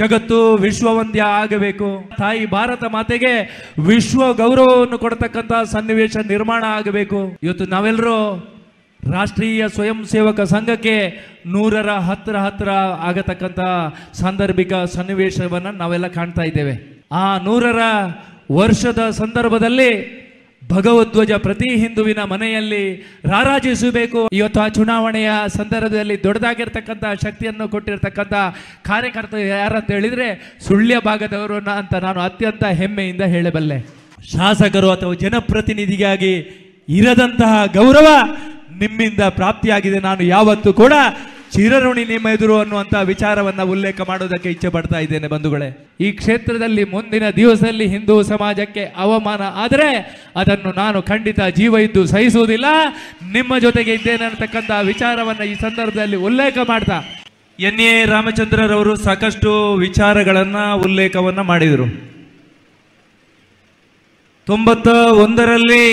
ಜಗತ್ತು ವಿಶ್ವವಂದ್ಯ ಆಗಬೇಕು ತಾಯಿ ಭಾರತ ಮಾತೆಗೆ ವಿಶ್ವ ಗೌರವವನ್ನು ಕೊಡತಕ್ಕಂತಹ ಸನ್ನಿವೇಶ ನಿರ್ಮಾಣ ಆಗಬೇಕು ಇವತ್ತು ನಾವೆಲ್ಲರೂ ರಾಷ್ಟ್ರೀಯ ಸ್ವಯಂ ಸೇವಕ ಸಂಘಕ್ಕೆ ನೂರರ ಹತ್ತಿರ ಹತ್ತಿರ ಆಗತಕ್ಕಂತಹ ಸಾಂದರ್ಭಿಕ ಸನ್ನಿವೇಶವನ್ನು ನಾವೆಲ್ಲ ಕಾಣ್ತಾ ಇದ್ದೇವೆ ಆ ನೂರರ ವರ್ಷದ ಸಂದರ್ಭದಲ್ಲಿ ಭಗವದ್ವಜ ಪ್ರತಿ ಹಿಂದುವಿನ ಮನೆಯಲ್ಲಿ ರಾರಾಜಿಸಬೇಕು ಇವತ್ತು ಆ ಚುನಾವಣೆಯ ಸಂದರ್ಭದಲ್ಲಿ ದೊಡ್ಡದಾಗಿರ್ತಕ್ಕಂಥ ಶಕ್ತಿಯನ್ನು ಕೊಟ್ಟಿರ್ತಕ್ಕಂಥ ಕಾರ್ಯಕರ್ತರು ಯಾರಂತ ಹೇಳಿದರೆ ಸುಳ್ಯ ಭಾಗದವರು ಅಂತ ನಾನು ಅತ್ಯಂತ ಹೆಮ್ಮೆಯಿಂದ ಹೇಳಬಲ್ಲೆ ಶಾಸಕರು ಅಥವಾ ಜನಪ್ರತಿನಿಧಿಗಾಗಿ ಇರದಂತಹ ಗೌರವ ನಿಮ್ಮಿಂದ ಪ್ರಾಪ್ತಿಯಾಗಿದೆ ನಾನು ಯಾವತ್ತೂ ಕೂಡ ಚಿರಋಣಿ ನಿಮ್ಮ ಎದುರು ಅನ್ನುವಂತಹ ವಿಚಾರವನ್ನ ಉಲ್ಲೇಖ ಮಾಡೋದಕ್ಕೆ ಇಚ್ಛೆ ಪಡ್ತಾ ಇದ್ದೇನೆ ಬಂಧುಗಳೇ ಈ ಕ್ಷೇತ್ರದಲ್ಲಿ ಮುಂದಿನ ದಿವಸದಲ್ಲಿ ಹಿಂದೂ ಸಮಾಜಕ್ಕೆ ಅವಮಾನ ಆದರೆ ಅದನ್ನು ನಾನು ಖಂಡಿತ ಜೀವ ಇದ್ದು ಸಹಿಸುವುದಿಲ್ಲ ನಿಮ್ಮ ಜೊತೆಗೆ ಇದ್ದೇನೆ ಅನ್ನತಕ್ಕಂಥ ವಿಚಾರವನ್ನು ಈ ಸಂದರ್ಭದಲ್ಲಿ ಉಲ್ಲೇಖ ಮಾಡ್ತಾ ಎನ್ ಎ ರಾಮಚಂದ್ರರವರು ಸಾಕಷ್ಟು ವಿಚಾರಗಳನ್ನ ಉಲ್ಲೇಖವನ್ನ ಮಾಡಿದರು ತೊಂಬತ್ತ ಒಂದರಲ್ಲಿ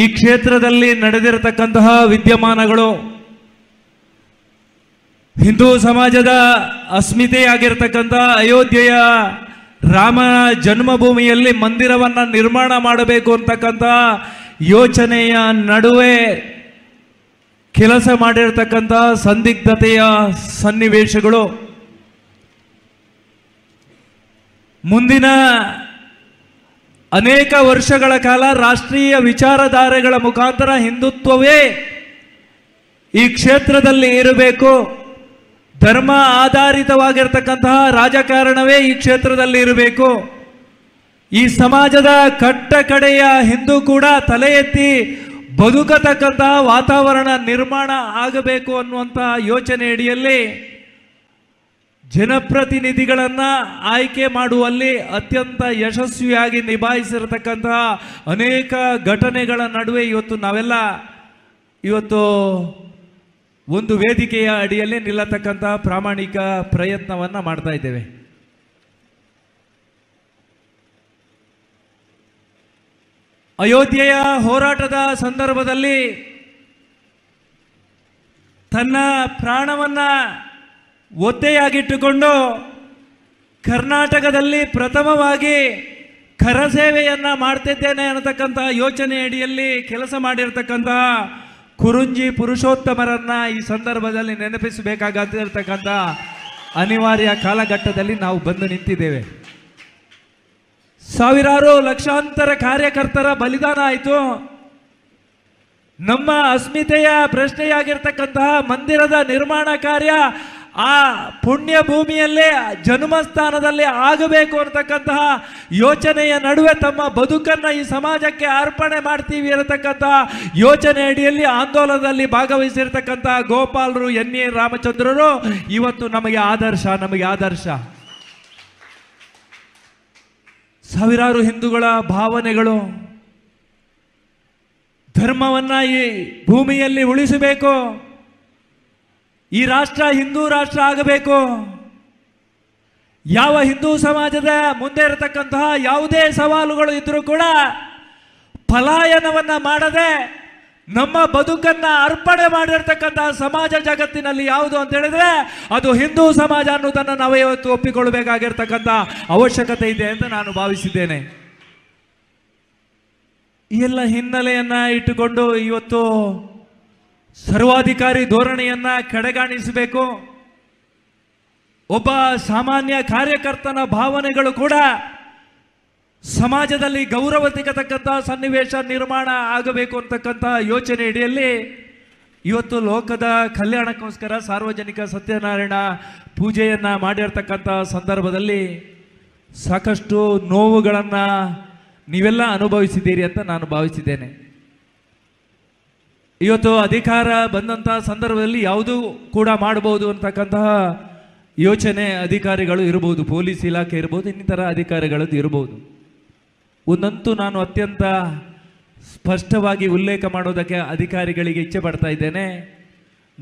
ಈ ಕ್ಷೇತ್ರದಲ್ಲಿ ನಡೆದಿರತಕ್ಕಂತಹ ವಿದ್ಯಮಾನಗಳು ಹಿಂದೂ ಸಮಾಜದ ಅಸ್ಮಿತೆಯಾಗಿರ್ತಕ್ಕಂತಹ ಅಯೋಧ್ಯೆಯ ರಾಮ ಜನ್ಮಭೂಮಿಯಲ್ಲಿ ಮಂದಿರವನ್ನು ನಿರ್ಮಾಣ ಮಾಡಬೇಕು ಅಂತಕ್ಕಂತಹ ಯೋಚನೆಯ ನಡುವೆ ಕೆಲಸ ಮಾಡಿರತಕ್ಕಂತಹ ಸಂದಿಗ್ಧತೆಯ ಸನ್ನಿವೇಶಗಳು ಮುಂದಿನ ಅನೇಕ ವರ್ಷಗಳ ಕಾಲ ರಾಷ್ಟ್ರೀಯ ವಿಚಾರಧಾರೆಗಳ ಮುಖಾಂತರ ಹಿಂದುತ್ವವೇ ಈ ಕ್ಷೇತ್ರದಲ್ಲಿ ಇರಬೇಕು ಧರ್ಮ ಆಧಾರಿತವಾಗಿರ್ತಕ್ಕಂತಹ ರಾಜಕಾರಣವೇ ಈ ಕ್ಷೇತ್ರದಲ್ಲಿ ಇರಬೇಕು ಈ ಸಮಾಜದ ಕಟ್ಟ ಕಡೆಯ ಹಿಂದೂ ಕೂಡ ತಲೆ ಎತ್ತಿ ಬದುಕತಕ್ಕಂತಹ ವಾತಾವರಣ ನಿರ್ಮಾಣ ಆಗಬೇಕು ಅನ್ನುವಂತಹ ಯೋಚನೆಯಡಿಯಲ್ಲಿ ಜನಪ್ರತಿನಿಧಿಗಳನ್ನ ಆಯ್ಕೆ ಮಾಡುವಲ್ಲಿ ಅತ್ಯಂತ ಯಶಸ್ವಿಯಾಗಿ ನಿಭಾಯಿಸಿರತಕ್ಕಂತಹ ಅನೇಕ ಘಟನೆಗಳ ನಡುವೆ ಇವತ್ತು ನಾವೆಲ್ಲ ಇವತ್ತು ಒಂದು ವೇದಿಕೆಯ ಅಡಿಯಲ್ಲಿ ನಿಲ್ಲತಕ್ಕಂತಹ ಪ್ರಾಮಾಣಿಕ ಪ್ರಯತ್ನವನ್ನ ಮಾಡ್ತಾ ಇದ್ದೇವೆ ಅಯೋಧ್ಯೆಯ ಹೋರಾಟದ ಸಂದರ್ಭದಲ್ಲಿ ತನ್ನ ಪ್ರಾಣವನ್ನ ಒತ್ತೆಯಾಗಿಟ್ಟುಕೊಂಡು ಕರ್ನಾಟಕದಲ್ಲಿ ಪ್ರಥಮವಾಗಿ ಸೇವೆಯನ್ನ ಮಾಡ್ತಿದ್ದೇನೆ ಅನ್ನತಕ್ಕಂತಹ ಯೋಚನೆಯಡಿಯಲ್ಲಿ ಕೆಲಸ ಮಾಡಿರ್ತಕ್ಕಂತಹ ಕುರುಂಜಿ ಪುರುಷೋತ್ತಮರನ್ನ ಈ ಸಂದರ್ಭದಲ್ಲಿ ನೆನಪಿಸಬೇಕಾಗಿರ್ತಕ್ಕಂಥ ಅನಿವಾರ್ಯ ಕಾಲಘಟ್ಟದಲ್ಲಿ ನಾವು ಬಂದು ನಿಂತಿದ್ದೇವೆ ಸಾವಿರಾರು ಲಕ್ಷಾಂತರ ಕಾರ್ಯಕರ್ತರ ಬಲಿದಾನ ಆಯಿತು ನಮ್ಮ ಅಸ್ಮಿತೆಯ ಪ್ರಶ್ನೆಯಾಗಿರ್ತಕ್ಕಂತಹ ಮಂದಿರದ ನಿರ್ಮಾಣ ಕಾರ್ಯ ಆ ಪುಣ್ಯ ಭೂಮಿಯಲ್ಲೇ ಜನ್ಮಸ್ಥಾನದಲ್ಲಿ ಆಗಬೇಕು ಅಂತಕ್ಕಂತಹ ಯೋಚನೆಯ ನಡುವೆ ತಮ್ಮ ಬದುಕನ್ನು ಈ ಸಮಾಜಕ್ಕೆ ಅರ್ಪಣೆ ಮಾಡ್ತೀವಿ ಅನ್ನತಕ್ಕಂತಹ ಯೋಚನೆ ಅಡಿಯಲ್ಲಿ ಆಂದೋಲನದಲ್ಲಿ ಭಾಗವಹಿಸಿರ್ತಕ್ಕಂತಹ ಗೋಪಾಲರು ಎನ್ ಎ ರಾಮಚಂದ್ರರು ಇವತ್ತು ನಮಗೆ ಆದರ್ಶ ನಮಗೆ ಆದರ್ಶ ಸಾವಿರಾರು ಹಿಂದೂಗಳ ಭಾವನೆಗಳು ಧರ್ಮವನ್ನು ಈ ಭೂಮಿಯಲ್ಲಿ ಉಳಿಸಬೇಕು ಈ ರಾಷ್ಟ್ರ ಹಿಂದೂ ರಾಷ್ಟ್ರ ಆಗಬೇಕು ಯಾವ ಹಿಂದೂ ಸಮಾಜದ ಮುಂದೆ ಇರತಕ್ಕಂತಹ ಯಾವುದೇ ಸವಾಲುಗಳು ಇದ್ದರೂ ಕೂಡ ಫಲಾಯನವನ್ನು ಮಾಡದೆ ನಮ್ಮ ಬದುಕನ್ನು ಅರ್ಪಣೆ ಮಾಡಿರ್ತಕ್ಕಂತಹ ಸಮಾಜ ಜಗತ್ತಿನಲ್ಲಿ ಯಾವುದು ಅಂತ ಹೇಳಿದ್ರೆ ಅದು ಹಿಂದೂ ಸಮಾಜ ಅನ್ನೋದನ್ನು ನಾವು ಇವತ್ತು ಒಪ್ಪಿಕೊಳ್ಳಬೇಕಾಗಿರ್ತಕ್ಕಂಥ ಅವಶ್ಯಕತೆ ಇದೆ ಅಂತ ನಾನು ಭಾವಿಸಿದ್ದೇನೆ ಈ ಎಲ್ಲ ಹಿನ್ನೆಲೆಯನ್ನು ಇಟ್ಟುಕೊಂಡು ಇವತ್ತು ಸರ್ವಾಧಿಕಾರಿ ಧೋರಣೆಯನ್ನ ಕಡೆಗಾಣಿಸಬೇಕು ಒಬ್ಬ ಸಾಮಾನ್ಯ ಕಾರ್ಯಕರ್ತನ ಭಾವನೆಗಳು ಕೂಡ ಸಮಾಜದಲ್ಲಿ ಗೌರವ ತೆಗತಕ್ಕಂಥ ಸನ್ನಿವೇಶ ನಿರ್ಮಾಣ ಆಗಬೇಕು ಅಂತಕ್ಕಂಥ ಯೋಚನೆ ಅಡಿಯಲ್ಲಿ ಇವತ್ತು ಲೋಕದ ಕಲ್ಯಾಣಕ್ಕೋಸ್ಕರ ಸಾರ್ವಜನಿಕ ಸತ್ಯನಾರಾಯಣ ಪೂಜೆಯನ್ನ ಮಾಡಿರ್ತಕ್ಕಂಥ ಸಂದರ್ಭದಲ್ಲಿ ಸಾಕಷ್ಟು ನೋವುಗಳನ್ನು ನೀವೆಲ್ಲ ಅನುಭವಿಸಿದ್ದೀರಿ ಅಂತ ನಾನು ಭಾವಿಸಿದ್ದೇನೆ ಇವತ್ತು ಅಧಿಕಾರ ಬಂದಂತಹ ಸಂದರ್ಭದಲ್ಲಿ ಯಾವುದು ಕೂಡ ಮಾಡಬಹುದು ಅಂತಕ್ಕಂತಹ ಯೋಚನೆ ಅಧಿಕಾರಿಗಳು ಇರ್ಬೋದು ಪೊಲೀಸ್ ಇಲಾಖೆ ಇರ್ಬೋದು ಇನ್ನಿತರ ಅಧಿಕಾರಿಗಳದ್ದು ಇರ್ಬೋದು ಒಂದಂತೂ ನಾನು ಅತ್ಯಂತ ಸ್ಪಷ್ಟವಾಗಿ ಉಲ್ಲೇಖ ಮಾಡೋದಕ್ಕೆ ಅಧಿಕಾರಿಗಳಿಗೆ ಇಚ್ಛೆ ಪಡ್ತಾ ಇದ್ದೇನೆ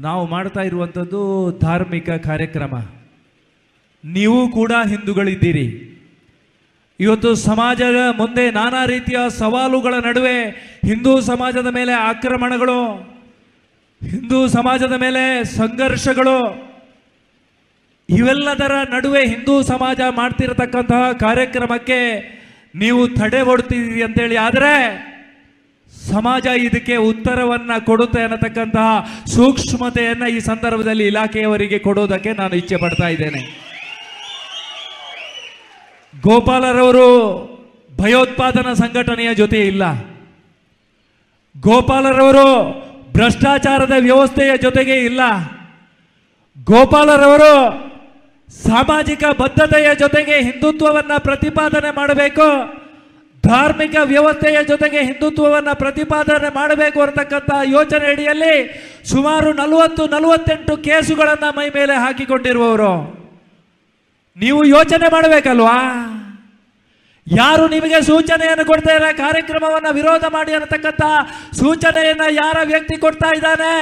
ನಾವು ಮಾಡ್ತಾ ಇರುವಂಥದ್ದು ಧಾರ್ಮಿಕ ಕಾರ್ಯಕ್ರಮ ನೀವು ಕೂಡ ಹಿಂದೂಗಳಿದ್ದೀರಿ ಇವತ್ತು ಸಮಾಜದ ಮುಂದೆ ನಾನಾ ರೀತಿಯ ಸವಾಲುಗಳ ನಡುವೆ ಹಿಂದೂ ಸಮಾಜದ ಮೇಲೆ ಆಕ್ರಮಣಗಳು ಹಿಂದೂ ಸಮಾಜದ ಮೇಲೆ ಸಂಘರ್ಷಗಳು ಇವೆಲ್ಲದರ ನಡುವೆ ಹಿಂದೂ ಸಮಾಜ ಮಾಡ್ತಿರತಕ್ಕಂತಹ ಕಾರ್ಯಕ್ರಮಕ್ಕೆ ನೀವು ತಡೆ ಒಡ್ತಿದ್ದೀರಿ ಅಂತೇಳಿ ಆದರೆ ಸಮಾಜ ಇದಕ್ಕೆ ಉತ್ತರವನ್ನು ಕೊಡುತ್ತೆ ಅನ್ನತಕ್ಕಂತಹ ಸೂಕ್ಷ್ಮತೆಯನ್ನು ಈ ಸಂದರ್ಭದಲ್ಲಿ ಇಲಾಖೆಯವರಿಗೆ ಕೊಡೋದಕ್ಕೆ ನಾನು ಇಚ್ಛೆ ಪಡ್ತಾ ಇದ್ದೇನೆ ಗೋಪಾಲರವರು ಭಯೋತ್ಪಾದನಾ ಸಂಘಟನೆಯ ಜೊತೆ ಇಲ್ಲ ಗೋಪಾಲರವರು ಭ್ರಷ್ಟಾಚಾರದ ವ್ಯವಸ್ಥೆಯ ಜೊತೆಗೆ ಇಲ್ಲ ಗೋಪಾಲರವರು ಸಾಮಾಜಿಕ ಬದ್ಧತೆಯ ಜೊತೆಗೆ ಹಿಂದುತ್ವವನ್ನು ಪ್ರತಿಪಾದನೆ ಮಾಡಬೇಕು ಧಾರ್ಮಿಕ ವ್ಯವಸ್ಥೆಯ ಜೊತೆಗೆ ಹಿಂದುತ್ವವನ್ನು ಪ್ರತಿಪಾದನೆ ಮಾಡಬೇಕು ಅಂತಕ್ಕಂಥ ಯೋಚನೆ ಅಡಿಯಲ್ಲಿ ಸುಮಾರು ನಲವತ್ತು ನಲವತ್ತೆಂಟು ಕೇಸುಗಳನ್ನು ಮೈ ಮೇಲೆ ಹಾಕಿಕೊಂಡಿರುವವರು ನೀವು ಯೋಚನೆ ಮಾಡಬೇಕಲ್ವಾ ಯಾರು ನಿಮಗೆ ಸೂಚನೆಯನ್ನು ಕೊಡ್ತಾ ಇಲ್ಲ ಕಾರ್ಯಕ್ರಮವನ್ನು ವಿರೋಧ ಮಾಡಿ ಅನ್ನತಕ್ಕಂಥ ಸೂಚನೆಯನ್ನು ಯಾರ ವ್ಯಕ್ತಿ ಕೊಡ್ತಾ ಇದ್ದಾನೆ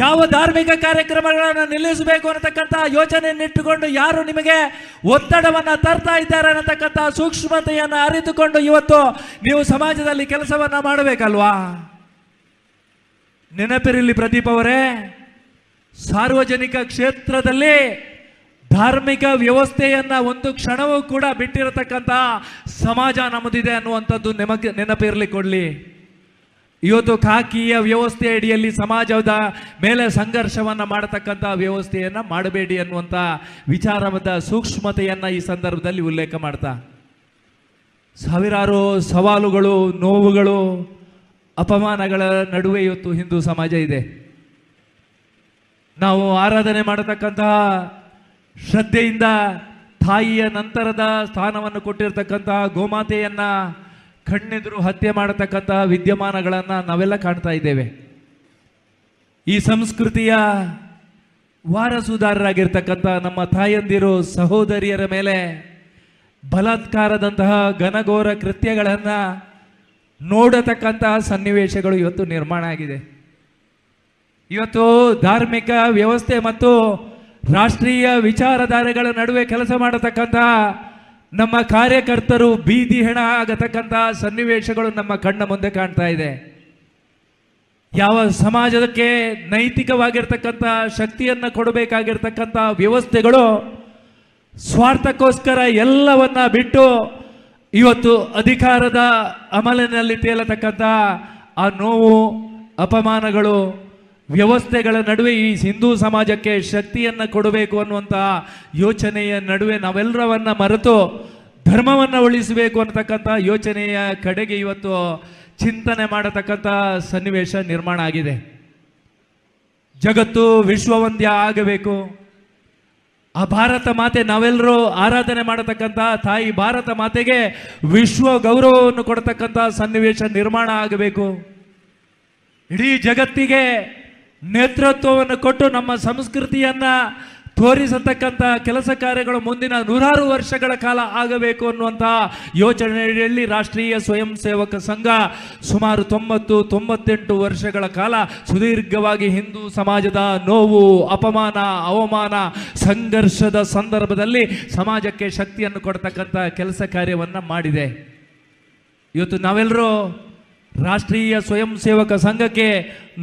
ಯಾವ ಧಾರ್ಮಿಕ ಕಾರ್ಯಕ್ರಮಗಳನ್ನು ನಿಲ್ಲಿಸಬೇಕು ಅನ್ನತಕ್ಕಂಥ ಯೋಚನೆಯನ್ನು ಇಟ್ಟುಕೊಂಡು ಯಾರು ನಿಮಗೆ ಒತ್ತಡವನ್ನು ತರ್ತಾ ಇದ್ದಾರೆ ಅನ್ನತಕ್ಕಂಥ ಸೂಕ್ಷ್ಮತೆಯನ್ನು ಅರಿತುಕೊಂಡು ಇವತ್ತು ನೀವು ಸಮಾಜದಲ್ಲಿ ಕೆಲಸವನ್ನು ಮಾಡಬೇಕಲ್ವಾ ನೆನಪಿರಲಿ ಪ್ರದೀಪ್ ಅವರೇ ಸಾರ್ವಜನಿಕ ಕ್ಷೇತ್ರದಲ್ಲಿ ಧಾರ್ಮಿಕ ವ್ಯವಸ್ಥೆಯನ್ನು ಒಂದು ಕ್ಷಣವೂ ಕೂಡ ಬಿಟ್ಟಿರತಕ್ಕಂತಹ ಸಮಾಜ ನಮ್ಮದಿದೆ ಅನ್ನುವಂಥದ್ದು ನಿಮಗೆ ನೆನಪಿರಲಿ ಕೊಡ್ಲಿ ಇವತ್ತು ಖಾಕಿಯ ವ್ಯವಸ್ಥೆ ಅಡಿಯಲ್ಲಿ ಸಮಾಜದ ಮೇಲೆ ಸಂಘರ್ಷವನ್ನು ಮಾಡತಕ್ಕಂಥ ವ್ಯವಸ್ಥೆಯನ್ನು ಮಾಡಬೇಡಿ ಅನ್ನುವಂಥ ವಿಚಾರವಾದ ಸೂಕ್ಷ್ಮತೆಯನ್ನು ಈ ಸಂದರ್ಭದಲ್ಲಿ ಉಲ್ಲೇಖ ಮಾಡ್ತಾ ಸಾವಿರಾರು ಸವಾಲುಗಳು ನೋವುಗಳು ಅಪಮಾನಗಳ ನಡುವೆ ಇವತ್ತು ಹಿಂದೂ ಸಮಾಜ ಇದೆ ನಾವು ಆರಾಧನೆ ಮಾಡತಕ್ಕಂತಹ ಶ್ರದ್ಧೆಯಿಂದ ತಾಯಿಯ ನಂತರದ ಸ್ಥಾನವನ್ನು ಕೊಟ್ಟಿರ್ತಕ್ಕಂತಹ ಗೋಮಾತೆಯನ್ನ ಕಣ್ಣೆದುರು ಹತ್ಯೆ ಮಾಡತಕ್ಕಂತಹ ವಿದ್ಯಮಾನಗಳನ್ನು ನಾವೆಲ್ಲ ಕಾಣ್ತಾ ಇದ್ದೇವೆ ಈ ಸಂಸ್ಕೃತಿಯ ವಾರಸುದಾರರಾಗಿರ್ತಕ್ಕಂಥ ನಮ್ಮ ತಾಯಂದಿರು ಸಹೋದರಿಯರ ಮೇಲೆ ಬಲಾತ್ಕಾರದಂತಹ ಘನಘೋರ ಕೃತ್ಯಗಳನ್ನು ನೋಡತಕ್ಕಂತಹ ಸನ್ನಿವೇಶಗಳು ಇವತ್ತು ನಿರ್ಮಾಣ ಆಗಿದೆ ಇವತ್ತು ಧಾರ್ಮಿಕ ವ್ಯವಸ್ಥೆ ಮತ್ತು ರಾಷ್ಟ್ರೀಯ ವಿಚಾರಧಾರೆಗಳ ನಡುವೆ ಕೆಲಸ ಮಾಡತಕ್ಕಂತಹ ನಮ್ಮ ಕಾರ್ಯಕರ್ತರು ಬೀದಿ ಹೆಣ ಆಗತಕ್ಕಂತಹ ಸನ್ನಿವೇಶಗಳು ನಮ್ಮ ಕಣ್ಣ ಮುಂದೆ ಕಾಣ್ತಾ ಇದೆ ಯಾವ ಸಮಾಜಕ್ಕೆ ನೈತಿಕವಾಗಿರ್ತಕ್ಕಂಥ ಶಕ್ತಿಯನ್ನು ಕೊಡಬೇಕಾಗಿರ್ತಕ್ಕಂಥ ವ್ಯವಸ್ಥೆಗಳು ಸ್ವಾರ್ಥಕ್ಕೋಸ್ಕರ ಎಲ್ಲವನ್ನ ಬಿಟ್ಟು ಇವತ್ತು ಅಧಿಕಾರದ ಅಮಲಿನಲ್ಲಿ ತೇಲತಕ್ಕಂಥ ಆ ನೋವು ಅಪಮಾನಗಳು ವ್ಯವಸ್ಥೆಗಳ ನಡುವೆ ಈ ಹಿಂದೂ ಸಮಾಜಕ್ಕೆ ಶಕ್ತಿಯನ್ನು ಕೊಡಬೇಕು ಅನ್ನುವಂತಹ ಯೋಚನೆಯ ನಡುವೆ ನಾವೆಲ್ಲರವನ್ನ ಮರೆತು ಧರ್ಮವನ್ನು ಉಳಿಸಬೇಕು ಅನ್ನತಕ್ಕಂಥ ಯೋಚನೆಯ ಕಡೆಗೆ ಇವತ್ತು ಚಿಂತನೆ ಮಾಡತಕ್ಕಂಥ ಸನ್ನಿವೇಶ ನಿರ್ಮಾಣ ಆಗಿದೆ ಜಗತ್ತು ವಿಶ್ವವಂದ್ಯ ಆಗಬೇಕು ಆ ಭಾರತ ಮಾತೆ ನಾವೆಲ್ಲರೂ ಆರಾಧನೆ ಮಾಡತಕ್ಕಂಥ ತಾಯಿ ಭಾರತ ಮಾತೆಗೆ ವಿಶ್ವ ಗೌರವವನ್ನು ಕೊಡತಕ್ಕಂಥ ಸನ್ನಿವೇಶ ನಿರ್ಮಾಣ ಆಗಬೇಕು ಇಡೀ ಜಗತ್ತಿಗೆ ನೇತೃತ್ವವನ್ನು ಕೊಟ್ಟು ನಮ್ಮ ಸಂಸ್ಕೃತಿಯನ್ನು ತೋರಿಸತಕ್ಕಂಥ ಕೆಲಸ ಕಾರ್ಯಗಳು ಮುಂದಿನ ನೂರಾರು ವರ್ಷಗಳ ಕಾಲ ಆಗಬೇಕು ಅನ್ನುವಂತಹ ಯೋಚನೆಯಲ್ಲಿ ರಾಷ್ಟ್ರೀಯ ಸ್ವಯಂ ಸೇವಕ ಸಂಘ ಸುಮಾರು ತೊಂಬತ್ತು ತೊಂಬತ್ತೆಂಟು ವರ್ಷಗಳ ಕಾಲ ಸುದೀರ್ಘವಾಗಿ ಹಿಂದೂ ಸಮಾಜದ ನೋವು ಅಪಮಾನ ಅವಮಾನ ಸಂಘರ್ಷದ ಸಂದರ್ಭದಲ್ಲಿ ಸಮಾಜಕ್ಕೆ ಶಕ್ತಿಯನ್ನು ಕೊಡ್ತಕ್ಕಂಥ ಕೆಲಸ ಕಾರ್ಯವನ್ನು ಮಾಡಿದೆ ಇವತ್ತು ನಾವೆಲ್ಲರೂ ರಾಷ್ಟ್ರೀಯ ಸ್ವಯಂ ಸೇವಕ ಸಂಘಕ್ಕೆ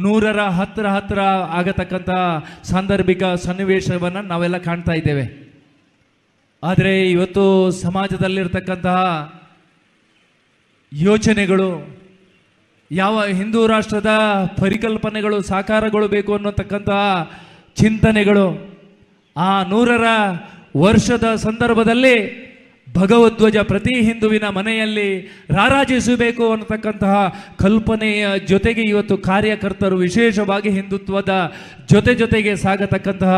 ನೂರರ ಹತ್ತಿರ ಹತ್ತಿರ ಆಗತಕ್ಕಂಥ ಸಾಂದರ್ಭಿಕ ಸನ್ನಿವೇಶವನ್ನು ನಾವೆಲ್ಲ ಕಾಣ್ತಾ ಇದ್ದೇವೆ ಆದರೆ ಇವತ್ತು ಸಮಾಜದಲ್ಲಿರ್ತಕ್ಕಂತಹ ಯೋಚನೆಗಳು ಯಾವ ಹಿಂದೂ ರಾಷ್ಟ್ರದ ಪರಿಕಲ್ಪನೆಗಳು ಸಾಕಾರಗೊಳ್ಳಬೇಕು ಅನ್ನೋತಕ್ಕಂತಹ ಚಿಂತನೆಗಳು ಆ ನೂರರ ವರ್ಷದ ಸಂದರ್ಭದಲ್ಲಿ ಭಗವದ್ವಜ ಪ್ರತಿ ಹಿಂದುವಿನ ಮನೆಯಲ್ಲಿ ರಾರಾಜಿಸಬೇಕು ಅನ್ನತಕ್ಕಂತಹ ಕಲ್ಪನೆಯ ಜೊತೆಗೆ ಇವತ್ತು ಕಾರ್ಯಕರ್ತರು ವಿಶೇಷವಾಗಿ ಹಿಂದುತ್ವದ ಜೊತೆ ಜೊತೆಗೆ ಸಾಗತಕ್ಕಂತಹ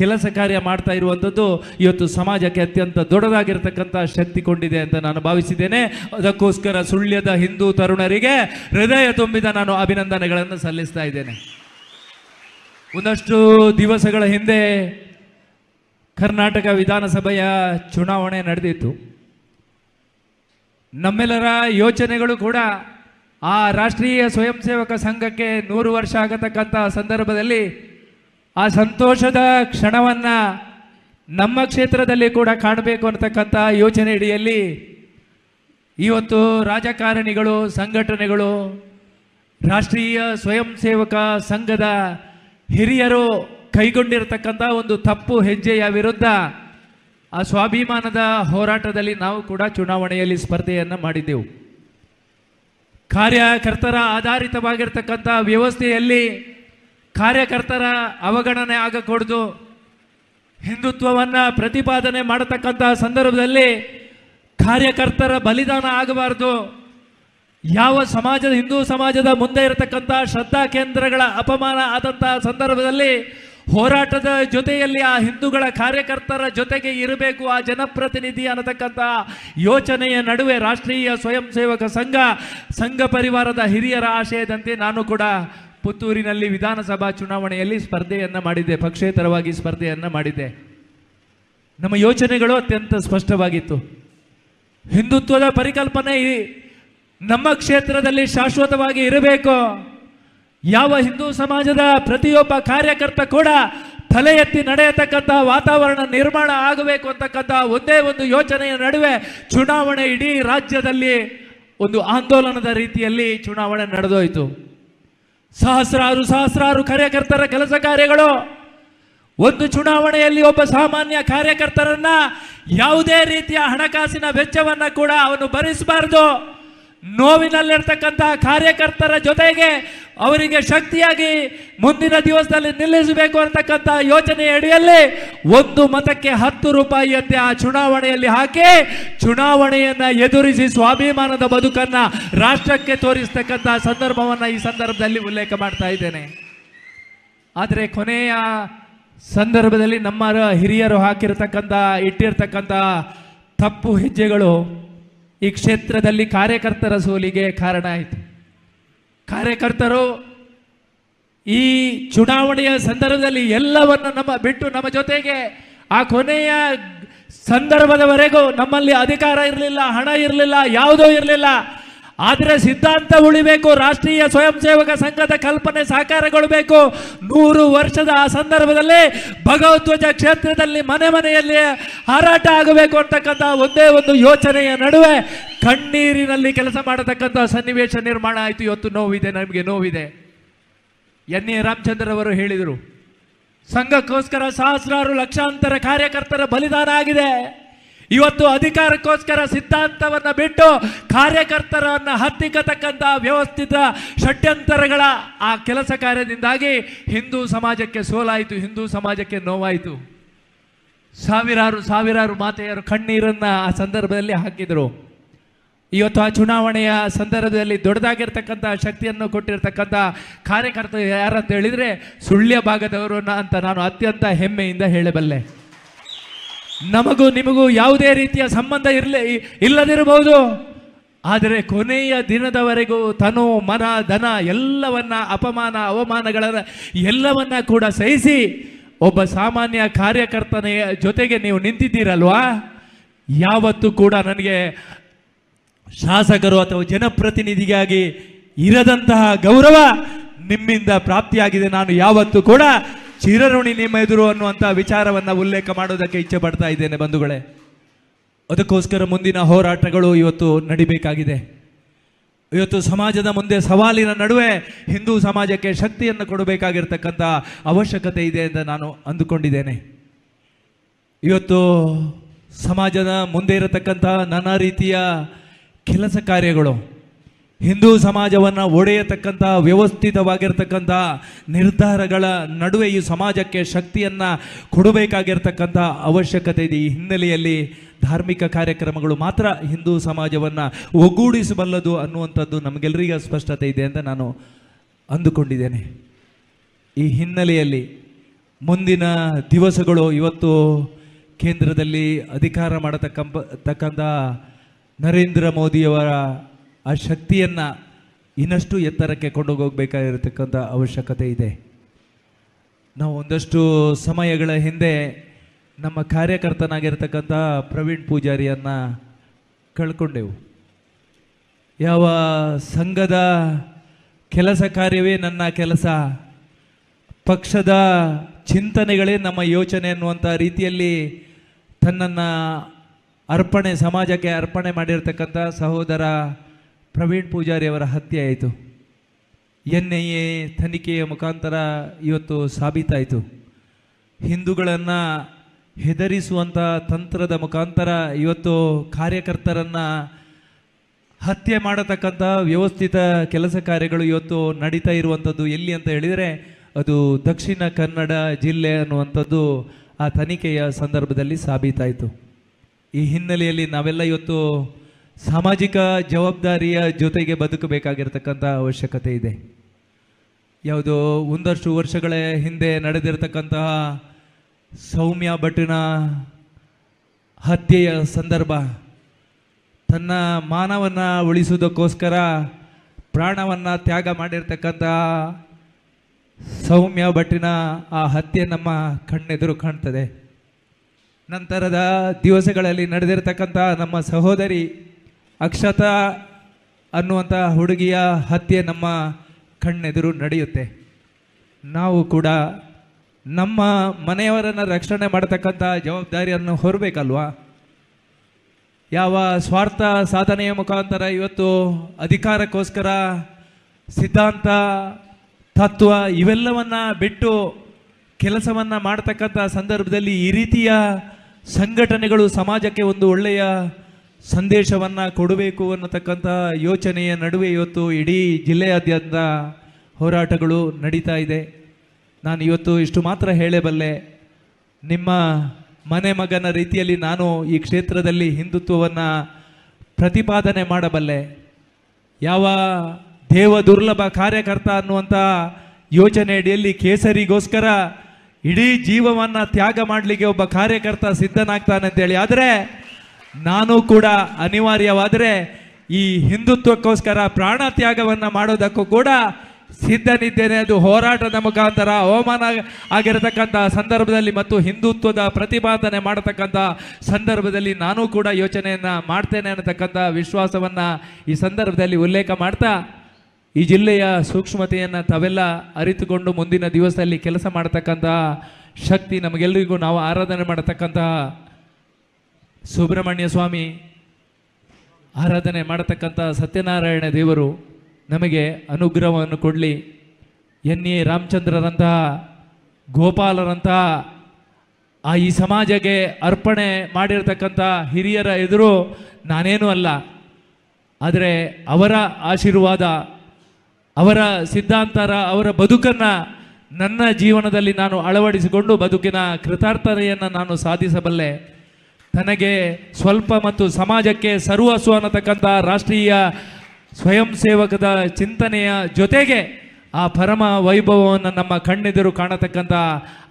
ಕೆಲಸ ಕಾರ್ಯ ಮಾಡ್ತಾ ಇರುವಂಥದ್ದು ಇವತ್ತು ಸಮಾಜಕ್ಕೆ ಅತ್ಯಂತ ದೊಡ್ಡದಾಗಿರ್ತಕ್ಕಂಥ ಶಕ್ತಿ ಕೊಂಡಿದೆ ಅಂತ ನಾನು ಭಾವಿಸಿದ್ದೇನೆ ಅದಕ್ಕೋಸ್ಕರ ಸುಳ್ಯದ ಹಿಂದೂ ತರುಣರಿಗೆ ಹೃದಯ ತುಂಬಿದ ನಾನು ಅಭಿನಂದನೆಗಳನ್ನು ಸಲ್ಲಿಸ್ತಾ ಇದ್ದೇನೆ ಒಂದಷ್ಟು ದಿವಸಗಳ ಹಿಂದೆ ಕರ್ನಾಟಕ ವಿಧಾನಸಭೆಯ ಚುನಾವಣೆ ನಡೆದಿತ್ತು ನಮ್ಮೆಲ್ಲರ ಯೋಚನೆಗಳು ಕೂಡ ಆ ರಾಷ್ಟ್ರೀಯ ಸ್ವಯಂ ಸೇವಕ ಸಂಘಕ್ಕೆ ನೂರು ವರ್ಷ ಆಗತಕ್ಕಂಥ ಸಂದರ್ಭದಲ್ಲಿ ಆ ಸಂತೋಷದ ಕ್ಷಣವನ್ನು ನಮ್ಮ ಕ್ಷೇತ್ರದಲ್ಲಿ ಕೂಡ ಕಾಣಬೇಕು ಅನ್ನತಕ್ಕಂಥ ಯೋಚನೆ ಅಡಿಯಲ್ಲಿ ಇವತ್ತು ರಾಜಕಾರಣಿಗಳು ಸಂಘಟನೆಗಳು ರಾಷ್ಟ್ರೀಯ ಸ್ವಯಂ ಸೇವಕ ಸಂಘದ ಹಿರಿಯರು ಕೈಗೊಂಡಿರತಕ್ಕಂಥ ಒಂದು ತಪ್ಪು ಹೆಜ್ಜೆಯ ವಿರುದ್ಧ ಆ ಸ್ವಾಭಿಮಾನದ ಹೋರಾಟದಲ್ಲಿ ನಾವು ಕೂಡ ಚುನಾವಣೆಯಲ್ಲಿ ಸ್ಪರ್ಧೆಯನ್ನು ಮಾಡಿದ್ದೆವು ಕಾರ್ಯಕರ್ತರ ಆಧಾರಿತವಾಗಿರ್ತಕ್ಕಂಥ ವ್ಯವಸ್ಥೆಯಲ್ಲಿ ಕಾರ್ಯಕರ್ತರ ಅವಗಣನೆ ಆಗಕೂಡದು ಹಿಂದುತ್ವವನ್ನು ಪ್ರತಿಪಾದನೆ ಮಾಡತಕ್ಕಂಥ ಸಂದರ್ಭದಲ್ಲಿ ಕಾರ್ಯಕರ್ತರ ಬಲಿದಾನ ಆಗಬಾರ್ದು ಯಾವ ಸಮಾಜದ ಹಿಂದೂ ಸಮಾಜದ ಮುಂದೆ ಇರತಕ್ಕಂಥ ಶ್ರದ್ಧಾ ಕೇಂದ್ರಗಳ ಅಪಮಾನ ಆದಂಥ ಸಂದರ್ಭದಲ್ಲಿ ಹೋರಾಟದ ಜೊತೆಯಲ್ಲಿ ಆ ಹಿಂದೂಗಳ ಕಾರ್ಯಕರ್ತರ ಜೊತೆಗೆ ಇರಬೇಕು ಆ ಜನಪ್ರತಿನಿಧಿ ಅನ್ನತಕ್ಕಂಥ ಯೋಚನೆಯ ನಡುವೆ ರಾಷ್ಟ್ರೀಯ ಸ್ವಯಂ ಸೇವಕ ಸಂಘ ಸಂಘ ಪರಿವಾರದ ಹಿರಿಯರ ಆಶಯದಂತೆ ನಾನು ಕೂಡ ಪುತ್ತೂರಿನಲ್ಲಿ ವಿಧಾನಸಭಾ ಚುನಾವಣೆಯಲ್ಲಿ ಸ್ಪರ್ಧೆಯನ್ನು ಮಾಡಿದ್ದೆ ಪಕ್ಷೇತರವಾಗಿ ಸ್ಪರ್ಧೆಯನ್ನು ಮಾಡಿದ್ದೆ ನಮ್ಮ ಯೋಚನೆಗಳು ಅತ್ಯಂತ ಸ್ಪಷ್ಟವಾಗಿತ್ತು ಹಿಂದುತ್ವದ ಪರಿಕಲ್ಪನೆ ನಮ್ಮ ಕ್ಷೇತ್ರದಲ್ಲಿ ಶಾಶ್ವತವಾಗಿ ಇರಬೇಕು ಯಾವ ಹಿಂದೂ ಸಮಾಜದ ಪ್ರತಿಯೊಬ್ಬ ಕಾರ್ಯಕರ್ತ ಕೂಡ ತಲೆ ಎತ್ತಿ ನಡೆಯತಕ್ಕಂತಹ ವಾತಾವರಣ ನಿರ್ಮಾಣ ಆಗಬೇಕು ಅಂತಕ್ಕಂಥ ಒಂದೇ ಒಂದು ಯೋಚನೆಯ ನಡುವೆ ಚುನಾವಣೆ ಇಡೀ ರಾಜ್ಯದಲ್ಲಿ ಒಂದು ಆಂದೋಲನದ ರೀತಿಯಲ್ಲಿ ಚುನಾವಣೆ ನಡೆದೋಯಿತು ಸಹಸ್ರಾರು ಸಹಸ್ರಾರು ಕಾರ್ಯಕರ್ತರ ಕೆಲಸ ಕಾರ್ಯಗಳು ಒಂದು ಚುನಾವಣೆಯಲ್ಲಿ ಒಬ್ಬ ಸಾಮಾನ್ಯ ಕಾರ್ಯಕರ್ತರನ್ನ ಯಾವುದೇ ರೀತಿಯ ಹಣಕಾಸಿನ ವೆಚ್ಚವನ್ನ ಕೂಡ ಅವನು ಭರಿಸಬಾರದು ನೋವಿನಲ್ಲಿರ್ತಕ್ಕಂಥ ಕಾರ್ಯಕರ್ತರ ಜೊತೆಗೆ ಅವರಿಗೆ ಶಕ್ತಿಯಾಗಿ ಮುಂದಿನ ದಿವಸದಲ್ಲಿ ನಿಲ್ಲಿಸಬೇಕು ಅಂತಕ್ಕಂಥ ಯೋಚನೆ ಅಡಿಯಲ್ಲಿ ಒಂದು ಮತಕ್ಕೆ ಹತ್ತು ರೂಪಾಯಿಯಂತೆ ಆ ಚುನಾವಣೆಯಲ್ಲಿ ಹಾಕಿ ಚುನಾವಣೆಯನ್ನು ಎದುರಿಸಿ ಸ್ವಾಭಿಮಾನದ ಬದುಕನ್ನು ರಾಷ್ಟ್ರಕ್ಕೆ ತೋರಿಸ್ತಕ್ಕಂಥ ಸಂದರ್ಭವನ್ನ ಈ ಸಂದರ್ಭದಲ್ಲಿ ಉಲ್ಲೇಖ ಮಾಡ್ತಾ ಇದ್ದೇನೆ ಆದರೆ ಕೊನೆಯ ಸಂದರ್ಭದಲ್ಲಿ ನಮ್ಮ ಹಿರಿಯರು ಹಾಕಿರ್ತಕ್ಕಂಥ ಇಟ್ಟಿರ್ತಕ್ಕಂಥ ತಪ್ಪು ಹೆಜ್ಜೆಗಳು ಈ ಕ್ಷೇತ್ರದಲ್ಲಿ ಕಾರ್ಯಕರ್ತರ ಸೋಲಿಗೆ ಕಾರಣ ಆಯಿತು ಕಾರ್ಯಕರ್ತರು ಈ ಚುನಾವಣೆಯ ಸಂದರ್ಭದಲ್ಲಿ ಎಲ್ಲವನ್ನು ನಮ್ಮ ಬಿಟ್ಟು ನಮ್ಮ ಜೊತೆಗೆ ಆ ಕೊನೆಯ ಸಂದರ್ಭದವರೆಗೂ ನಮ್ಮಲ್ಲಿ ಅಧಿಕಾರ ಇರಲಿಲ್ಲ ಹಣ ಇರಲಿಲ್ಲ ಯಾವುದೂ ಇರಲಿಲ್ಲ ಆದರೆ ಸಿದ್ಧಾಂತ ಉಳಿಬೇಕು ರಾಷ್ಟ್ರೀಯ ಸ್ವಯಂ ಸೇವಕ ಸಂಘದ ಕಲ್ಪನೆ ಸಾಕಾರಗೊಳ್ಳಬೇಕು ನೂರು ವರ್ಷದ ಆ ಸಂದರ್ಭದಲ್ಲಿ ಭಗವಧ್ವಜ ಕ್ಷೇತ್ರದಲ್ಲಿ ಮನೆ ಮನೆಯಲ್ಲಿ ಹಾರಾಟ ಆಗಬೇಕು ಅಂತಕ್ಕಂಥ ಒಂದೇ ಒಂದು ಯೋಚನೆಯ ನಡುವೆ ಕಣ್ಣೀರಿನಲ್ಲಿ ಕೆಲಸ ಮಾಡತಕ್ಕಂಥ ಸನ್ನಿವೇಶ ನಿರ್ಮಾಣ ಆಯಿತು ಇವತ್ತು ನೋವಿದೆ ನಮಗೆ ನೋವಿದೆ ಎನ್ ಎ ರಾಮಚಂದ್ರ ಅವರು ಹೇಳಿದರು ಸಂಘಕ್ಕೋಸ್ಕರ ಸಹಸ್ರಾರು ಲಕ್ಷಾಂತರ ಕಾರ್ಯಕರ್ತರ ಬಲಿದಾನ ಆಗಿದೆ ಇವತ್ತು ಅಧಿಕಾರಕ್ಕೋಸ್ಕರ ಸಿದ್ಧಾಂತವನ್ನು ಬಿಟ್ಟು ಕಾರ್ಯಕರ್ತರನ್ನು ಹತ್ತಿಕ್ಕತಕ್ಕಂಥ ವ್ಯವಸ್ಥಿತ ಷಡ್ಯಂತರಗಳ ಆ ಕೆಲಸ ಕಾರ್ಯದಿಂದಾಗಿ ಹಿಂದೂ ಸಮಾಜಕ್ಕೆ ಸೋಲಾಯಿತು ಹಿಂದೂ ಸಮಾಜಕ್ಕೆ ನೋವಾಯಿತು ಸಾವಿರಾರು ಸಾವಿರಾರು ಮಾತೆಯರು ಕಣ್ಣೀರನ್ನು ಆ ಸಂದರ್ಭದಲ್ಲಿ ಹಾಕಿದರು ಇವತ್ತು ಆ ಚುನಾವಣೆಯ ಸಂದರ್ಭದಲ್ಲಿ ದೊಡ್ಡದಾಗಿರ್ತಕ್ಕಂಥ ಶಕ್ತಿಯನ್ನು ಕೊಟ್ಟಿರ್ತಕ್ಕಂಥ ಕಾರ್ಯಕರ್ತರು ಯಾರಂತ ಹೇಳಿದರೆ ಸುಳ್ಯ ಭಾಗದವರು ಅಂತ ನಾನು ಅತ್ಯಂತ ಹೆಮ್ಮೆಯಿಂದ ಹೇಳಬಲ್ಲೆ ನಮಗೂ ನಿಮಗೂ ಯಾವುದೇ ರೀತಿಯ ಸಂಬಂಧ ಇರಲಿ ಇಲ್ಲದಿರಬಹುದು ಆದರೆ ಕೊನೆಯ ದಿನದವರೆಗೂ ತನು ಮನ ಧನ ಎಲ್ಲವನ್ನ ಅಪಮಾನ ಅವಮಾನಗಳನ್ನು ಎಲ್ಲವನ್ನ ಕೂಡ ಸಹಿಸಿ ಒಬ್ಬ ಸಾಮಾನ್ಯ ಕಾರ್ಯಕರ್ತನ ಜೊತೆಗೆ ನೀವು ನಿಂತಿದ್ದೀರಲ್ವಾ ಯಾವತ್ತೂ ಕೂಡ ನನಗೆ ಶಾಸಕರು ಅಥವಾ ಜನಪ್ರತಿನಿಧಿಗಾಗಿ ಇರದಂತಹ ಗೌರವ ನಿಮ್ಮಿಂದ ಪ್ರಾಪ್ತಿಯಾಗಿದೆ ನಾನು ಯಾವತ್ತೂ ಕೂಡ ಚಿರಋಣಿ ನಿಮ್ಮ ಎದುರು ಅನ್ನುವಂಥ ವಿಚಾರವನ್ನು ಉಲ್ಲೇಖ ಮಾಡೋದಕ್ಕೆ ಇಚ್ಛೆ ಪಡ್ತಾ ಇದ್ದೇನೆ ಬಂಧುಗಳೇ ಅದಕ್ಕೋಸ್ಕರ ಮುಂದಿನ ಹೋರಾಟಗಳು ಇವತ್ತು ನಡಿಬೇಕಾಗಿದೆ ಇವತ್ತು ಸಮಾಜದ ಮುಂದೆ ಸವಾಲಿನ ನಡುವೆ ಹಿಂದೂ ಸಮಾಜಕ್ಕೆ ಶಕ್ತಿಯನ್ನು ಕೊಡಬೇಕಾಗಿರ್ತಕ್ಕಂಥ ಅವಶ್ಯಕತೆ ಇದೆ ಅಂತ ನಾನು ಅಂದುಕೊಂಡಿದ್ದೇನೆ ಇವತ್ತು ಸಮಾಜದ ಮುಂದೆ ಇರತಕ್ಕಂಥ ನಾನಾ ರೀತಿಯ ಕೆಲಸ ಕಾರ್ಯಗಳು ಹಿಂದೂ ಸಮಾಜವನ್ನು ಒಡೆಯತಕ್ಕಂಥ ವ್ಯವಸ್ಥಿತವಾಗಿರ್ತಕ್ಕಂಥ ನಿರ್ಧಾರಗಳ ನಡುವೆ ಈ ಸಮಾಜಕ್ಕೆ ಶಕ್ತಿಯನ್ನು ಕೊಡಬೇಕಾಗಿರ್ತಕ್ಕಂಥ ಅವಶ್ಯಕತೆ ಇದೆ ಈ ಹಿನ್ನೆಲೆಯಲ್ಲಿ ಧಾರ್ಮಿಕ ಕಾರ್ಯಕ್ರಮಗಳು ಮಾತ್ರ ಹಿಂದೂ ಸಮಾಜವನ್ನು ಒಗ್ಗೂಡಿಸಬಲ್ಲದು ಅನ್ನುವಂಥದ್ದು ನಮಗೆಲ್ಲರಿಗೂ ಸ್ಪಷ್ಟತೆ ಇದೆ ಅಂತ ನಾನು ಅಂದುಕೊಂಡಿದ್ದೇನೆ ಈ ಹಿನ್ನೆಲೆಯಲ್ಲಿ ಮುಂದಿನ ದಿವಸಗಳು ಇವತ್ತು ಕೇಂದ್ರದಲ್ಲಿ ಅಧಿಕಾರ ಮಾಡತಕ್ಕಂಬ ತಕ್ಕಂಥ ನರೇಂದ್ರ ಮೋದಿಯವರ ಆ ಶಕ್ತಿಯನ್ನು ಇನ್ನಷ್ಟು ಎತ್ತರಕ್ಕೆ ಹೋಗಬೇಕಾಗಿರತಕ್ಕಂಥ ಅವಶ್ಯಕತೆ ಇದೆ ನಾವು ಒಂದಷ್ಟು ಸಮಯಗಳ ಹಿಂದೆ ನಮ್ಮ ಕಾರ್ಯಕರ್ತನಾಗಿರ್ತಕ್ಕಂಥ ಪ್ರವೀಣ್ ಪೂಜಾರಿಯನ್ನು ಕಳ್ಕೊಂಡೆವು ಯಾವ ಸಂಘದ ಕೆಲಸ ಕಾರ್ಯವೇ ನನ್ನ ಕೆಲಸ ಪಕ್ಷದ ಚಿಂತನೆಗಳೇ ನಮ್ಮ ಯೋಚನೆ ಅನ್ನುವಂಥ ರೀತಿಯಲ್ಲಿ ತನ್ನನ್ನು ಅರ್ಪಣೆ ಸಮಾಜಕ್ಕೆ ಅರ್ಪಣೆ ಮಾಡಿರ್ತಕ್ಕಂಥ ಸಹೋದರ ಪ್ರವೀಣ್ ಅವರ ಹತ್ಯೆ ಆಯಿತು ಎನ್ ಐ ಎ ತನಿಖೆಯ ಮುಖಾಂತರ ಇವತ್ತು ಸಾಬೀತಾಯಿತು ಹಿಂದೂಗಳನ್ನು ಹೆದರಿಸುವಂಥ ತಂತ್ರದ ಮುಖಾಂತರ ಇವತ್ತು ಕಾರ್ಯಕರ್ತರನ್ನು ಹತ್ಯೆ ಮಾಡತಕ್ಕಂಥ ವ್ಯವಸ್ಥಿತ ಕೆಲಸ ಕಾರ್ಯಗಳು ಇವತ್ತು ನಡೀತಾ ಇರುವಂಥದ್ದು ಎಲ್ಲಿ ಅಂತ ಹೇಳಿದರೆ ಅದು ದಕ್ಷಿಣ ಕನ್ನಡ ಜಿಲ್ಲೆ ಅನ್ನುವಂಥದ್ದು ಆ ತನಿಖೆಯ ಸಂದರ್ಭದಲ್ಲಿ ಸಾಬೀತಾಯಿತು ಈ ಹಿನ್ನೆಲೆಯಲ್ಲಿ ನಾವೆಲ್ಲ ಇವತ್ತು ಸಾಮಾಜಿಕ ಜವಾಬ್ದಾರಿಯ ಜೊತೆಗೆ ಬದುಕಬೇಕಾಗಿರ್ತಕ್ಕಂಥ ಅವಶ್ಯಕತೆ ಇದೆ ಯಾವುದೋ ಒಂದಷ್ಟು ವರ್ಷಗಳ ಹಿಂದೆ ನಡೆದಿರತಕ್ಕಂತಹ ಸೌಮ್ಯ ಭಟ್ಟಿನ ಹತ್ಯೆಯ ಸಂದರ್ಭ ತನ್ನ ಮಾನವನ್ನು ಉಳಿಸುವುದಕ್ಕೋಸ್ಕರ ಪ್ರಾಣವನ್ನು ತ್ಯಾಗ ಮಾಡಿರ್ತಕ್ಕಂತಹ ಸೌಮ್ಯ ಭಟ್ಟಿನ ಆ ಹತ್ಯೆ ನಮ್ಮ ಕಣ್ಣೆದುರು ಕಾಣ್ತದೆ ನಂತರದ ದಿವಸಗಳಲ್ಲಿ ನಡೆದಿರ್ತಕ್ಕಂಥ ನಮ್ಮ ಸಹೋದರಿ ಅಕ್ಷತ ಅನ್ನುವಂಥ ಹುಡುಗಿಯ ಹತ್ಯೆ ನಮ್ಮ ಕಣ್ಣೆದುರು ನಡೆಯುತ್ತೆ ನಾವು ಕೂಡ ನಮ್ಮ ಮನೆಯವರನ್ನು ರಕ್ಷಣೆ ಮಾಡತಕ್ಕಂಥ ಜವಾಬ್ದಾರಿಯನ್ನು ಹೊರಬೇಕಲ್ವಾ ಯಾವ ಸ್ವಾರ್ಥ ಸಾಧನೆಯ ಮುಖಾಂತರ ಇವತ್ತು ಅಧಿಕಾರಕ್ಕೋಸ್ಕರ ಸಿದ್ಧಾಂತ ತತ್ವ ಇವೆಲ್ಲವನ್ನು ಬಿಟ್ಟು ಕೆಲಸವನ್ನು ಮಾಡತಕ್ಕಂಥ ಸಂದರ್ಭದಲ್ಲಿ ಈ ರೀತಿಯ ಸಂಘಟನೆಗಳು ಸಮಾಜಕ್ಕೆ ಒಂದು ಒಳ್ಳೆಯ ಸಂದೇಶವನ್ನು ಕೊಡಬೇಕು ಅನ್ನತಕ್ಕಂಥ ಯೋಚನೆಯ ನಡುವೆ ಇವತ್ತು ಇಡೀ ಜಿಲ್ಲೆಯಾದ್ಯಂತ ಹೋರಾಟಗಳು ನಡೀತಾ ಇದೆ ನಾನು ಇವತ್ತು ಇಷ್ಟು ಮಾತ್ರ ಹೇಳಬಲ್ಲೆ ನಿಮ್ಮ ಮನೆ ಮಗನ ರೀತಿಯಲ್ಲಿ ನಾನು ಈ ಕ್ಷೇತ್ರದಲ್ಲಿ ಹಿಂದುತ್ವವನ್ನು ಪ್ರತಿಪಾದನೆ ಮಾಡಬಲ್ಲೆ ಯಾವ ದೇವ ದುರ್ಲಭ ಕಾರ್ಯಕರ್ತ ಅನ್ನುವಂಥ ಯೋಚನೆ ಕೇಸರಿಗೋಸ್ಕರ ಇಡೀ ಜೀವವನ್ನು ತ್ಯಾಗ ಮಾಡಲಿಕ್ಕೆ ಒಬ್ಬ ಕಾರ್ಯಕರ್ತ ಸಿದ್ಧನಾಗ್ತಾನೆ ಅಂತೇಳಿ ಆದರೆ ನಾನು ಕೂಡ ಅನಿವಾರ್ಯವಾದರೆ ಈ ಹಿಂದುತ್ವಕ್ಕೋಸ್ಕರ ಪ್ರಾಣ ತ್ಯಾಗವನ್ನು ಮಾಡೋದಕ್ಕೂ ಕೂಡ ಸಿದ್ಧನಿದ್ದೇನೆ ಅದು ಹೋರಾಟದ ಮುಖಾಂತರ ಅವಮಾನ ಆಗಿರತಕ್ಕಂಥ ಸಂದರ್ಭದಲ್ಲಿ ಮತ್ತು ಹಿಂದುತ್ವದ ಪ್ರತಿಪಾದನೆ ಮಾಡತಕ್ಕಂಥ ಸಂದರ್ಭದಲ್ಲಿ ನಾನು ಕೂಡ ಯೋಚನೆಯನ್ನು ಮಾಡ್ತೇನೆ ಅನ್ನತಕ್ಕಂಥ ವಿಶ್ವಾಸವನ್ನು ಈ ಸಂದರ್ಭದಲ್ಲಿ ಉಲ್ಲೇಖ ಮಾಡ್ತಾ ಈ ಜಿಲ್ಲೆಯ ಸೂಕ್ಷ್ಮತೆಯನ್ನು ತಾವೆಲ್ಲ ಅರಿತುಕೊಂಡು ಮುಂದಿನ ದಿವಸದಲ್ಲಿ ಕೆಲಸ ಮಾಡತಕ್ಕಂತಹ ಶಕ್ತಿ ನಮಗೆಲ್ಲರಿಗೂ ನಾವು ಆರಾಧನೆ ಮಾಡತಕ್ಕಂತಹ ಸುಬ್ರಹ್ಮಣ್ಯ ಸ್ವಾಮಿ ಆರಾಧನೆ ಮಾಡತಕ್ಕಂಥ ಸತ್ಯನಾರಾಯಣ ದೇವರು ನಮಗೆ ಅನುಗ್ರಹವನ್ನು ಕೊಡಲಿ ಎನ್ ಎ ರಾಮಚಂದ್ರರಂತಹ ಗೋಪಾಲರಂತಹ ಆ ಈ ಸಮಾಜಕ್ಕೆ ಅರ್ಪಣೆ ಮಾಡಿರತಕ್ಕಂಥ ಹಿರಿಯರ ಎದುರು ನಾನೇನೂ ಅಲ್ಲ ಆದರೆ ಅವರ ಆಶೀರ್ವಾದ ಅವರ ಸಿದ್ಧಾಂತರ ಅವರ ಬದುಕನ್ನು ನನ್ನ ಜೀವನದಲ್ಲಿ ನಾನು ಅಳವಡಿಸಿಕೊಂಡು ಬದುಕಿನ ಕೃತಾರ್ಥತೆಯನ್ನು ನಾನು ಸಾಧಿಸಬಲ್ಲೆ ತನಗೆ ಸ್ವಲ್ಪ ಮತ್ತು ಸಮಾಜಕ್ಕೆ ಸರ್ವಸ್ವ ಅನ್ನತಕ್ಕಂಥ ರಾಷ್ಟ್ರೀಯ ಸ್ವಯಂ ಸೇವಕದ ಚಿಂತನೆಯ ಜೊತೆಗೆ ಆ ಪರಮ ವೈಭವವನ್ನು ನಮ್ಮ ಕಣ್ಣೆದುರು ಕಾಣತಕ್ಕಂಥ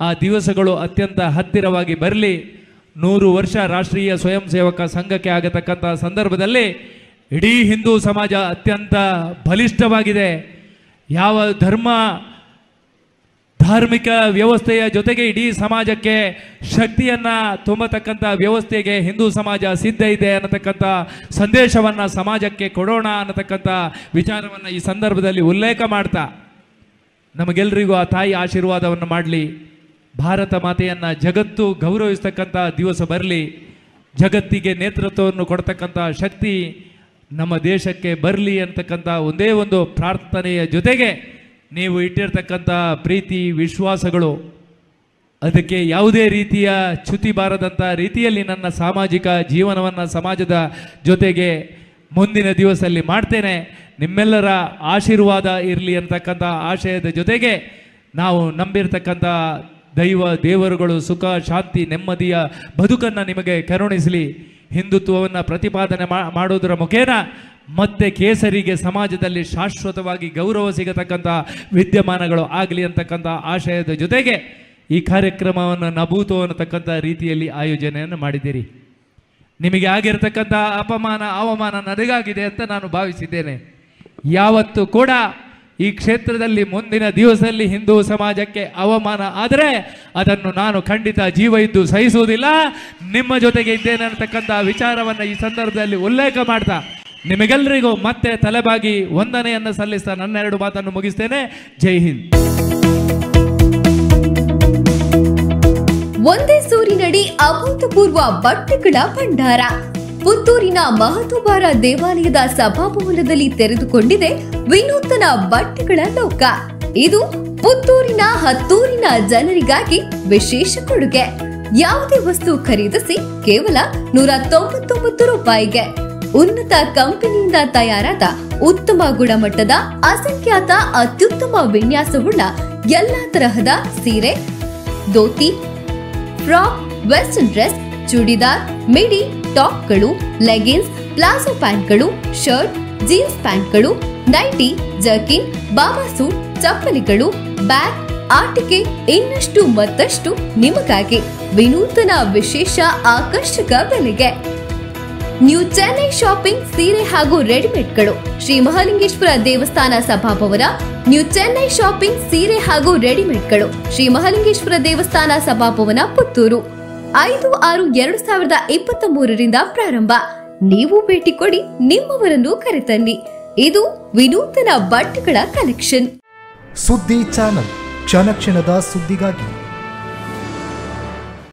ಆ ದಿವಸಗಳು ಅತ್ಯಂತ ಹತ್ತಿರವಾಗಿ ಬರಲಿ ನೂರು ವರ್ಷ ರಾಷ್ಟ್ರೀಯ ಸ್ವಯಂ ಸೇವಕ ಸಂಘಕ್ಕೆ ಆಗತಕ್ಕಂಥ ಸಂದರ್ಭದಲ್ಲಿ ಇಡೀ ಹಿಂದೂ ಸಮಾಜ ಅತ್ಯಂತ ಬಲಿಷ್ಠವಾಗಿದೆ ಯಾವ ಧರ್ಮ ಧಾರ್ಮಿಕ ವ್ಯವಸ್ಥೆಯ ಜೊತೆಗೆ ಇಡೀ ಸಮಾಜಕ್ಕೆ ಶಕ್ತಿಯನ್ನು ತುಂಬತಕ್ಕಂಥ ವ್ಯವಸ್ಥೆಗೆ ಹಿಂದೂ ಸಮಾಜ ಸಿದ್ಧ ಇದೆ ಅನ್ನತಕ್ಕಂಥ ಸಂದೇಶವನ್ನು ಸಮಾಜಕ್ಕೆ ಕೊಡೋಣ ಅನ್ನತಕ್ಕಂಥ ವಿಚಾರವನ್ನು ಈ ಸಂದರ್ಭದಲ್ಲಿ ಉಲ್ಲೇಖ ಮಾಡ್ತಾ ನಮಗೆಲ್ಲರಿಗೂ ಆ ತಾಯಿ ಆಶೀರ್ವಾದವನ್ನು ಮಾಡಲಿ ಭಾರತ ಮಾತೆಯನ್ನು ಜಗತ್ತು ಗೌರವಿಸ್ತಕ್ಕಂಥ ದಿವಸ ಬರಲಿ ಜಗತ್ತಿಗೆ ನೇತೃತ್ವವನ್ನು ಕೊಡ್ತಕ್ಕಂಥ ಶಕ್ತಿ ನಮ್ಮ ದೇಶಕ್ಕೆ ಬರಲಿ ಅಂತಕ್ಕಂಥ ಒಂದೇ ಒಂದು ಪ್ರಾರ್ಥನೆಯ ಜೊತೆಗೆ ನೀವು ಇಟ್ಟಿರ್ತಕ್ಕಂಥ ಪ್ರೀತಿ ವಿಶ್ವಾಸಗಳು ಅದಕ್ಕೆ ಯಾವುದೇ ರೀತಿಯ ಚ್ಯುತಿ ಬಾರದಂಥ ರೀತಿಯಲ್ಲಿ ನನ್ನ ಸಾಮಾಜಿಕ ಜೀವನವನ್ನು ಸಮಾಜದ ಜೊತೆಗೆ ಮುಂದಿನ ದಿವಸದಲ್ಲಿ ಮಾಡ್ತೇನೆ ನಿಮ್ಮೆಲ್ಲರ ಆಶೀರ್ವಾದ ಇರಲಿ ಅಂತಕ್ಕಂಥ ಆಶಯದ ಜೊತೆಗೆ ನಾವು ನಂಬಿರ್ತಕ್ಕಂಥ ದೈವ ದೇವರುಗಳು ಸುಖ ಶಾಂತಿ ನೆಮ್ಮದಿಯ ಬದುಕನ್ನು ನಿಮಗೆ ಕರುಣಿಸಲಿ ಹಿಂದುತ್ವವನ್ನು ಪ್ರತಿಪಾದನೆ ಮಾಡೋದರ ಮುಖೇನ ಮತ್ತೆ ಕೇಸರಿಗೆ ಸಮಾಜದಲ್ಲಿ ಶಾಶ್ವತವಾಗಿ ಗೌರವ ಸಿಗತಕ್ಕಂಥ ವಿದ್ಯಮಾನಗಳು ಆಗಲಿ ಅಂತಕ್ಕಂಥ ಆಶಯದ ಜೊತೆಗೆ ಈ ಕಾರ್ಯಕ್ರಮವನ್ನು ನಭೂತು ಅನ್ನತಕ್ಕಂಥ ರೀತಿಯಲ್ಲಿ ಆಯೋಜನೆಯನ್ನು ಮಾಡಿದ್ದೀರಿ ನಿಮಗೆ ಆಗಿರತಕ್ಕಂಥ ಅಪಮಾನ ಅವಮಾನ ನನಗಾಗಿದೆ ಅಂತ ನಾನು ಭಾವಿಸಿದ್ದೇನೆ ಯಾವತ್ತೂ ಕೂಡ ಈ ಕ್ಷೇತ್ರದಲ್ಲಿ ಮುಂದಿನ ದಿವಸದಲ್ಲಿ ಹಿಂದೂ ಸಮಾಜಕ್ಕೆ ಅವಮಾನ ಆದರೆ ಅದನ್ನು ನಾನು ಖಂಡಿತ ಜೀವ ಇದ್ದು ಸಹಿಸುವುದಿಲ್ಲ ನಿಮ್ಮ ಜೊತೆಗೆ ಇದ್ದೇನೆ ಅನ್ನತಕ್ಕಂಥ ವಿಚಾರವನ್ನು ಈ ಸಂದರ್ಭದಲ್ಲಿ ಉಲ್ಲೇಖ ಮಾಡ್ತಾ ನಿಮಗೆಲ್ಲರಿಗೂ ಮತ್ತೆ ತಲೆಬಾಗಿ ವಂದನೆಯನ್ನು ಸಲ್ಲಿಸ್ತಾ ನನ್ನ ಎರಡು ಮಾತನ್ನು ಮುಗಿಸ್ತೇನೆ ಜೈ ಹಿಂದ್ ಒಂದೇ ಸೂರಿನಡಿ ಅಭೂತಪೂರ್ವ ಬಟ್ಟೆಗಳ ಭಂಡಾರ ಪುತ್ತೂರಿನ ಮಹತೋಬಾರ ದೇವಾಲಯದ ಸಭಾಭವನದಲ್ಲಿ ತೆರೆದುಕೊಂಡಿದೆ ವಿನೂತನ ಬಟ್ಟೆಗಳ ಲೋಕ ಇದು ಪುತ್ತೂರಿನ ಹತ್ತೂರಿನ ಜನರಿಗಾಗಿ ವಿಶೇಷ ಕೊಡುಗೆ ಯಾವುದೇ ವಸ್ತು ಖರೀದಿಸಿ ಕೇವಲ ನೂರ ತೊಂಬತ್ತೊಂಬತ್ತು ರೂಪಾಯಿಗೆ ಉನ್ನತ ಕಂಪನಿಯಿಂದ ತಯಾರಾದ ಉತ್ತಮ ಗುಣಮಟ್ಟದ ಅಸಂಖ್ಯಾತ ಅತ್ಯುತ್ತಮ ವಿನ್ಯಾಸವುಳ್ಳ ಎಲ್ಲಾ ತರಹದ ಸೀರೆ dhoti frock western dress churidar midi ಟಾಪ್ಗಳು ಲೆಗಿನ್ಸ್ ಪ್ಲಾಜೋ ಪ್ಯಾಂಟ್ಗಳು ಶರ್ಟ್ ಜೀನ್ಸ್ ಪ್ಯಾಂಟ್ಗಳು ನೈಟಿ ಜರ್ಕಿನ್ ಬಾಬಾ ಸೂಟ್ ಚಪ್ಪಲಿಗಳು ಬ್ಯಾಗ್ ಆಟಿಕೆ ಇನ್ನಷ್ಟು ಮತ್ತಷ್ಟು ನಿಮಗಾಗಿ ವಿನೂತನ ವಿಶೇಷ ಆಕರ್ಷಕ ಬೆಲೆಗೆ ನ್ಯೂ ಚೆನ್ನೈ ಶಾಪಿಂಗ್ ಸೀರೆ ಹಾಗೂ ರೆಡಿಮೇಡ್ಗಳು ಶ್ರೀ ಮಹಾಲಿಂಗೇಶ್ವರ ದೇವಸ್ಥಾನ ಸಭಾಭವನ ನ್ಯೂ ಚೆನ್ನೈ ಶಾಪಿಂಗ್ ಸೀರೆ ಹಾಗೂ ರೆಡಿಮೇಡ್ಗಳು ಶ್ರೀ ಮಹಾಲಿಂಗೇಶ್ವರ ದೇವಸ್ಥಾನ ಸಭಾಭವನ ಪುತ್ತೂರು ಐದು ಆರು ಎರಡು ಸಾವಿರದ ಇಪ್ಪತ್ತ ಮೂರರಿಂದ ಪ್ರಾರಂಭ ನೀವು ಭೇಟಿ ಕೊಡಿ ನಿಮ್ಮವರನ್ನು ಕರೆತನ್ನಿ ಇದು ವಿನೂತನ ಬಟ್ಟೆಗಳ ಕಲೆಕ್ಷನ್ ಸುದ್ದಿ ಚಾನಲ್ ಕ್ಷಣ ಕ್ಷಣದ ಸುದ್ದಿಗಾಗಿ